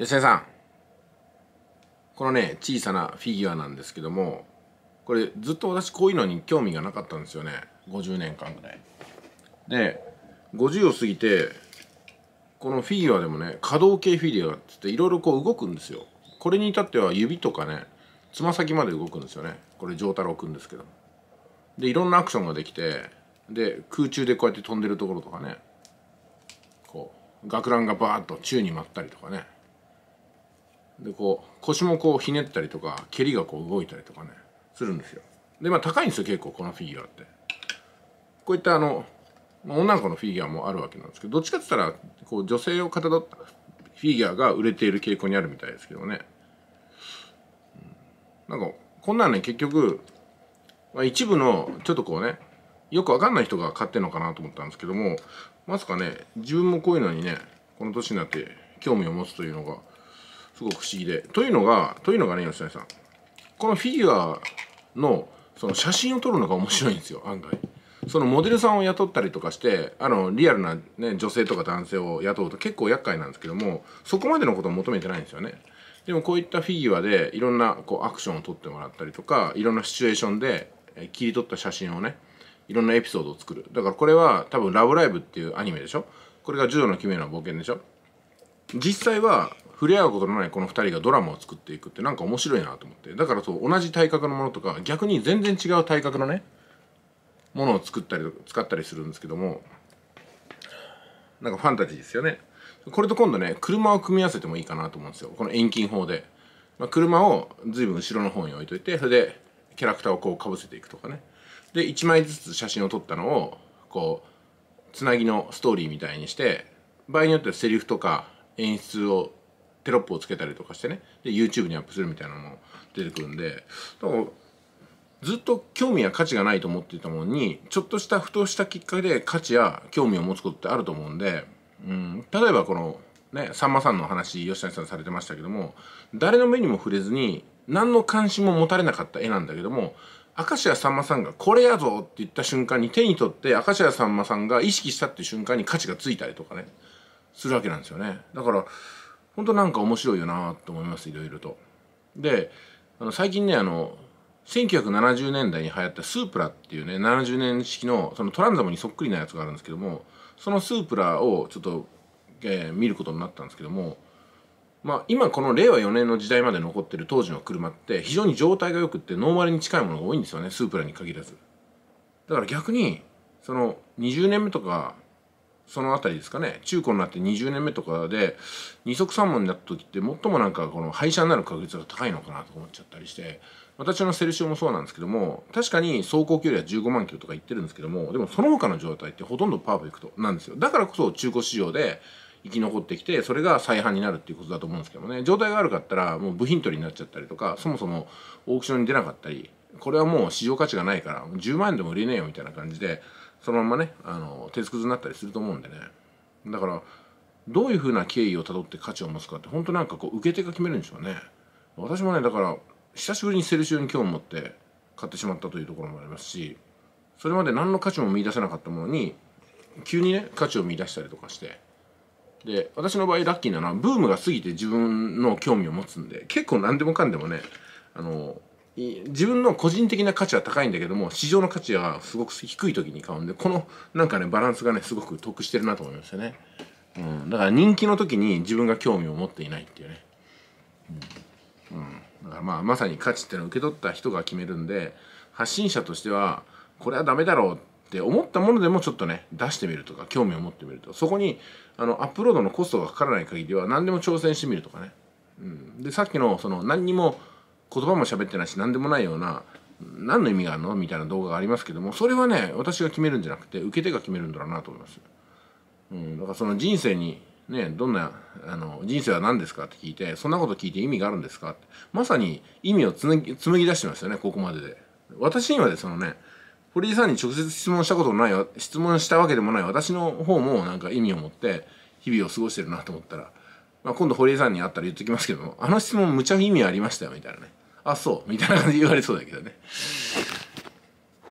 吉田さんこのね小さなフィギュアなんですけどもこれずっと私こういうのに興味がなかったんですよね50年間ぐらいで50を過ぎてこのフィギュアでもね可動系フィギュアっつっていろいろこう動くんですよこれに至っては指とかねつま先まで動くんですよねこれ丈太郎くんですけどでいろんなアクションができてで空中でこうやって飛んでるところとかねこう学ランがバーッと宙に舞ったりとかねでこう腰もこうひねったりとか蹴りがこう動いたりとかねするんですよでまあ高いんですよ結構このフィギュアってこういったあの女の子のフィギュアもあるわけなんですけどどっちかって言ったらこう女性をかたどったフィギュアが売れている傾向にあるみたいですけどね、なんかこんなんね結局、まあ、一部のちょっとこうねよくわかんない人が買ってんのかなと思ったんですけどもまさかね自分もこういうのにねこの年になって興味を持つというのがすごく不思議でというのがというのがね吉谷さんこのフィギュアのその写真を撮るのが面白いんですよ案外そのモデルさんを雇ったりとかしてあのリアルな、ね、女性とか男性を雇うと結構厄介なんですけどもそこまでのことを求めてないんですよねでもこういったフィギュアでいろんなこうアクションを撮ってもらったりとかいろんなシチュエーションで切り取った写真をねいろんなエピソードを作るだからこれは多分「ラブライブ!」っていうアニメでしょこれが「柔道の奇妙な冒険」でしょ実際は触れ合うことのないこの2人がドラマを作っていくってなんか面白いなと思ってだからそう同じ体格のものとか逆に全然違う体格のねものを作ったり使ったりするんですけどもなんかファンタジーですよねこれと今度ね車を組み合わせてもいいかなと思うんですよこの遠近法で、まあ、車を随分後ろの方に置いといてそれでキャラクターをこうかぶせていくとかねで1枚ずつ写真を撮ったのをこうつなぎのストーリーみたいにして場合によってはセリフとか演出をテロップをつけたりとかしてねで YouTube にアップするみたいなのも出てくるんでだからずっと興味や価値がないと思っていたものにちょっとしたふとしたきっかけで価値や興味を持つことってあると思うんで、うん、例えばこのねさんまさんの話吉谷さんされてましたけども誰の目にも触れずに何の関心も持たれなかった絵なんだけども明石家さんまさんが「これやぞ!」って言った瞬間に手に取って明石家さんまさんが意識したって瞬間に価値がついたりとかねするわけなんですよね。だから本当なんか面白いよなと思いますいろいろと。であの最近ねあの1970年代に流行ったスープラっていうね70年式のそのトランザムにそっくりなやつがあるんですけどもそのスープラをちょっと、えー、見ることになったんですけども、まあ、今この令和4年の時代まで残ってる当時の車って非常に状態が良くってノーマルに近いものが多いんですよねスープラに限らずだから逆にその20年目とかその辺りですかね中古になって20年目とかで二足三門になった時って最もなんかこの廃車になる確率が高いのかなと思っちゃったりして私のセルシオもそうなんですけども確かに走行距離は15万キロとか言ってるんですけどもでもその他の状態ってほとんどパーフェクトなんですよだからこそ中古市場で生き残ってきてそれが再販になるっていうことだと思うんですけどもね状態が悪かったらもう部品取りになっちゃったりとかそもそもオークションに出なかったりこれはもう市場価値がないから10万円でも売れねえよみたいな感じでそのままねあの鉄くずになったりすると思うんでねだからどういうふうな経緯をたどって価値を持つかって本当なんかこう受け手が決めるんでしょうね私もねだから久しぶりにセルシオに興味を持って買ってしまったというところもありますしそれまで何の価値も見出せなかったものに急にね価値を見出したりとかしてで私の場合ラッキーなのはブームが過ぎて自分の興味を持つんで結構何でもかんでもねあの自分の個人的な価値は高いんだけども市場の価値はすごく低い時に買うんでこのなんかねバランスがねすごく得してるなと思いましたね、うん、だから人気の時に自分が興味を持っていないっていうね、うん、うん、だからまあまさに価値っていうのを受け取った人が決めるんで発信者としてはこれはダメだろうって思ったものでもちょっとね出してみるとか興味を持ってみるとそこにあのアップロードのコストがかからない限りは何でも挑戦してみるとかね、うん、でさっきのその何にも言葉も喋ってないし何でもないような何の意味があるのみたいな動画がありますけどもそれはね私が決めるんじゃなくて受け手が決めるんだろうなと思います。うん、だからその人生にね、どんなあの人生は何ですかって聞いてそんなこと聞いて意味があるんですかってまさに意味を紡ぎ紡ぎ出してますよねここまでで私にはでそのね堀井さんに直接質問したことのない質問したわけでもない私の方もなんか意味を持って日々を過ごしてるなと思ったら、まあ、今度堀江さんに会ったら言っときますけどもあの質問むちゃ意味ありましたよみたいなねあそうみたいな感じで言われそうだけどね